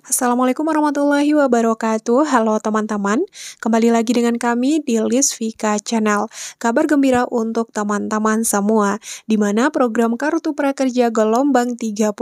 Assalamualaikum warahmatullahi wabarakatuh. Halo teman-teman, kembali lagi dengan kami di List Vika Channel. Kabar gembira untuk teman-teman semua, di mana program Kartu Prakerja Gelombang 32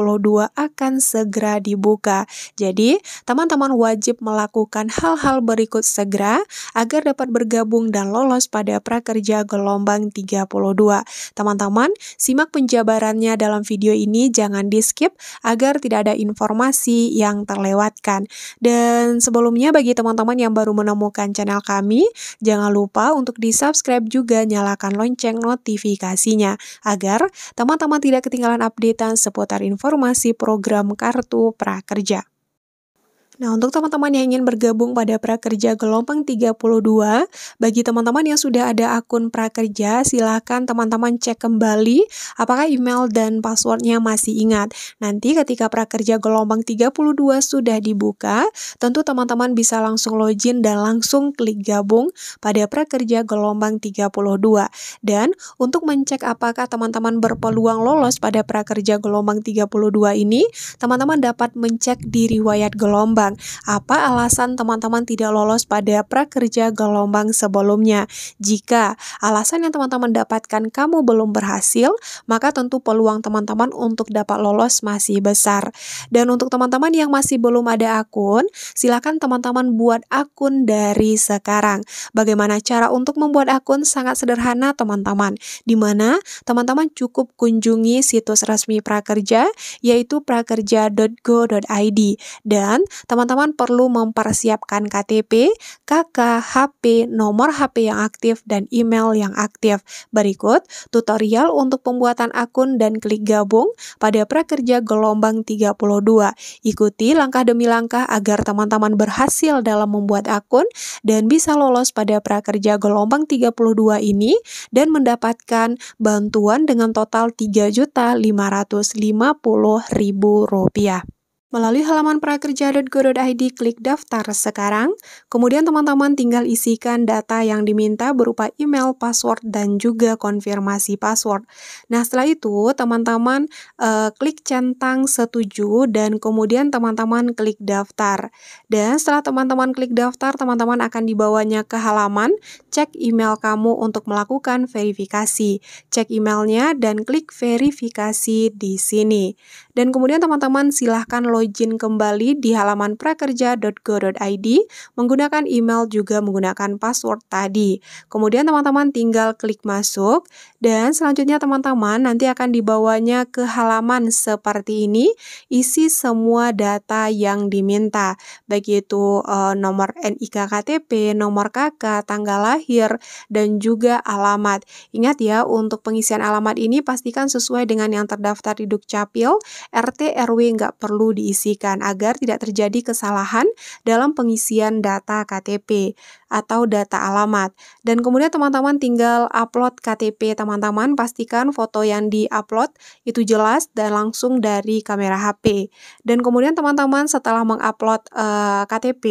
akan segera dibuka. Jadi, teman-teman wajib melakukan hal-hal berikut segera agar dapat bergabung dan lolos pada Prakerja Gelombang 32. Teman-teman, simak penjabarannya dalam video ini, jangan di-skip agar tidak ada informasi yang terlewat lewatkan. Dan sebelumnya bagi teman-teman yang baru menemukan channel kami, jangan lupa untuk di-subscribe juga nyalakan lonceng notifikasinya agar teman-teman tidak ketinggalan updatean seputar informasi program Kartu Prakerja. Nah, untuk teman-teman yang ingin bergabung pada prakerja gelombang 32, bagi teman-teman yang sudah ada akun prakerja, silahkan teman-teman cek kembali apakah email dan passwordnya masih ingat. Nanti ketika prakerja gelombang 32 sudah dibuka, tentu teman-teman bisa langsung login dan langsung klik gabung pada prakerja gelombang 32. Dan untuk mencek apakah teman-teman berpeluang lolos pada prakerja gelombang 32 ini, teman-teman dapat mencek di riwayat gelombang apa alasan teman-teman tidak lolos pada prakerja gelombang sebelumnya. Jika alasan yang teman-teman dapatkan kamu belum berhasil, maka tentu peluang teman-teman untuk dapat lolos masih besar. Dan untuk teman-teman yang masih belum ada akun, silakan teman-teman buat akun dari sekarang. Bagaimana cara untuk membuat akun sangat sederhana, teman-teman. Di mana teman-teman cukup kunjungi situs resmi prakerja yaitu prakerja.go.id dan teman teman-teman perlu mempersiapkan KTP, KK, HP, nomor HP yang aktif, dan email yang aktif. Berikut tutorial untuk pembuatan akun dan klik gabung pada prakerja gelombang 32. Ikuti langkah demi langkah agar teman-teman berhasil dalam membuat akun dan bisa lolos pada prakerja gelombang 32 ini dan mendapatkan bantuan dengan total Rp3.550.000. Melalui halaman prakerja.go.id, klik daftar sekarang. Kemudian teman-teman tinggal isikan data yang diminta berupa email, password, dan juga konfirmasi password. Nah, setelah itu teman-teman eh, klik centang setuju dan kemudian teman-teman klik daftar. Dan setelah teman-teman klik daftar, teman-teman akan dibawanya ke halaman cek email kamu untuk melakukan verifikasi. Cek emailnya dan klik verifikasi di sini. Dan kemudian teman-teman silahkan login login kembali di halaman prakerja.go.id menggunakan email juga menggunakan password tadi. Kemudian teman-teman tinggal klik masuk dan selanjutnya teman-teman nanti akan dibawanya ke halaman seperti ini. Isi semua data yang diminta, baik itu e, nomor NIK KTP, nomor KK, tanggal lahir, dan juga alamat. Ingat ya, untuk pengisian alamat ini pastikan sesuai dengan yang terdaftar di Dukcapil, RT RW nggak perlu di diisikan agar tidak terjadi kesalahan dalam pengisian data KTP atau data alamat. Dan kemudian teman-teman tinggal upload KTP teman-teman, pastikan foto yang di-upload itu jelas dan langsung dari kamera HP. Dan kemudian teman-teman setelah mengupload uh, eh, KTP,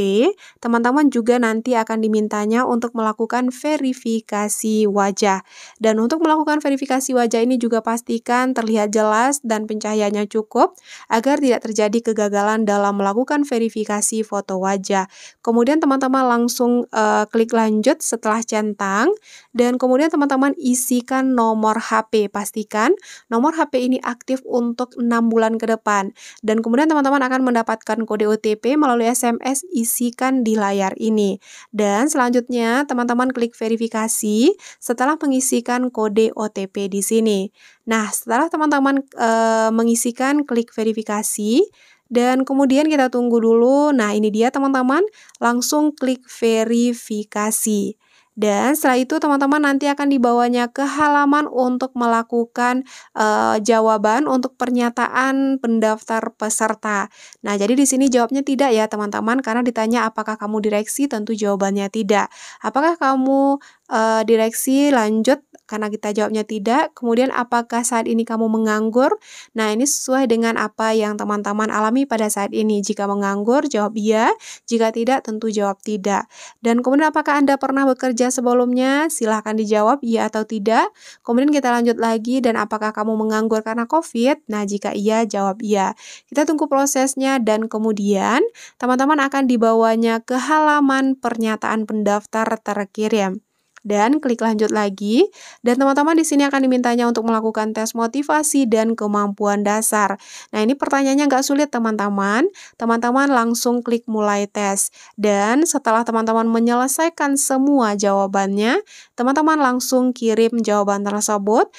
teman-teman juga nanti akan dimintanya untuk melakukan verifikasi wajah. Dan untuk melakukan verifikasi wajah ini juga pastikan terlihat jelas dan pencahayaannya cukup agar tidak terjadi kegagalan dalam melakukan verifikasi foto wajah. Kemudian teman-teman langsung uh, klik lanjut setelah centang dan kemudian teman-teman isikan nomor HP. Pastikan nomor HP ini aktif untuk 6 bulan ke depan. Dan kemudian teman-teman akan mendapatkan kode OTP melalui SMS isikan di layar ini. Dan selanjutnya teman-teman klik verifikasi setelah mengisikan kode OTP di sini. Nah, setelah teman-teman e, mengisikan klik verifikasi, dan kemudian kita tunggu dulu. Nah, ini dia teman-teman, langsung klik verifikasi. Dan setelah itu teman-teman nanti akan dibawanya ke halaman untuk melakukan e, jawaban untuk pernyataan pendaftar peserta. Nah, jadi di sini jawabnya tidak ya teman-teman karena ditanya apakah kamu direksi tentu jawabannya tidak. Apakah kamu uh, direksi lanjut karena kita jawabnya tidak. Kemudian apakah saat ini kamu menganggur? Nah, ini sesuai dengan apa yang teman-teman alami pada saat ini. Jika menganggur, jawab iya. Jika tidak, tentu jawab tidak. Dan kemudian apakah Anda pernah bekerja sebelumnya? Silahkan dijawab iya atau tidak. Kemudian kita lanjut lagi dan apakah kamu menganggur karena COVID? Nah, jika iya, jawab iya. Kita tunggu prosesnya dan kemudian teman-teman akan dibawanya ke halaman pernyataan pendaftar terkirim. Ya dan klik lanjut lagi. Dan teman-teman di sini akan dimintanya untuk melakukan tes motivasi dan kemampuan dasar. Nah ini pertanyaannya nggak sulit teman-teman. Teman-teman langsung klik mulai tes. Dan setelah teman-teman menyelesaikan semua jawabannya, teman-teman langsung kirim jawaban tersebut.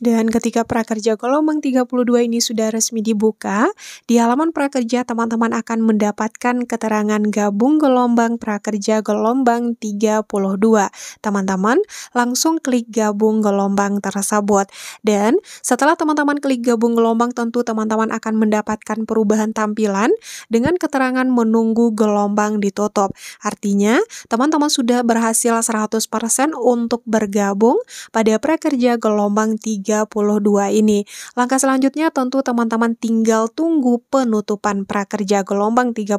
Dan ketika prakerja gelombang 32 ini sudah resmi dibuka, di halaman prakerja teman-teman akan mendapatkan keterangan gabung gelombang prakerja gelombang 32. Teman-teman langsung klik gabung gelombang tersebut. Dan setelah teman-teman klik gabung gelombang tentu teman-teman akan mendapatkan perubahan tampilan dengan keterangan menunggu gelombang ditutup. Artinya, teman-teman sudah berhasil 100% untuk bergabung pada prakerja gelombang 32 ini. Langkah selanjutnya tentu teman-teman tinggal tunggu penutupan prakerja gelombang 32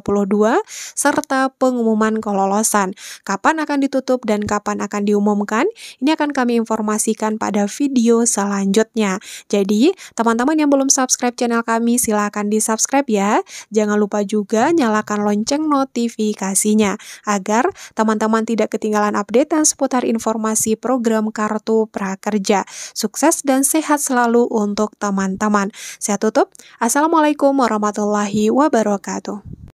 serta pengumuman kelolosan. Kapan akan ditutup dan kapan akan diumumkan? Ini akan kami informasikan pada video selanjutnya. Jadi, teman-teman yang belum subscribe channel kami silahkan di-subscribe ya. Jangan lupa juga nyalakan lonceng notifikasinya agar teman-teman tidak ketinggalan update dan seputar informasi program Kartu Prakerja. Sukses dan sehat selalu untuk teman-teman. Saya tutup. Assalamualaikum warahmatullahi wabarakatuh.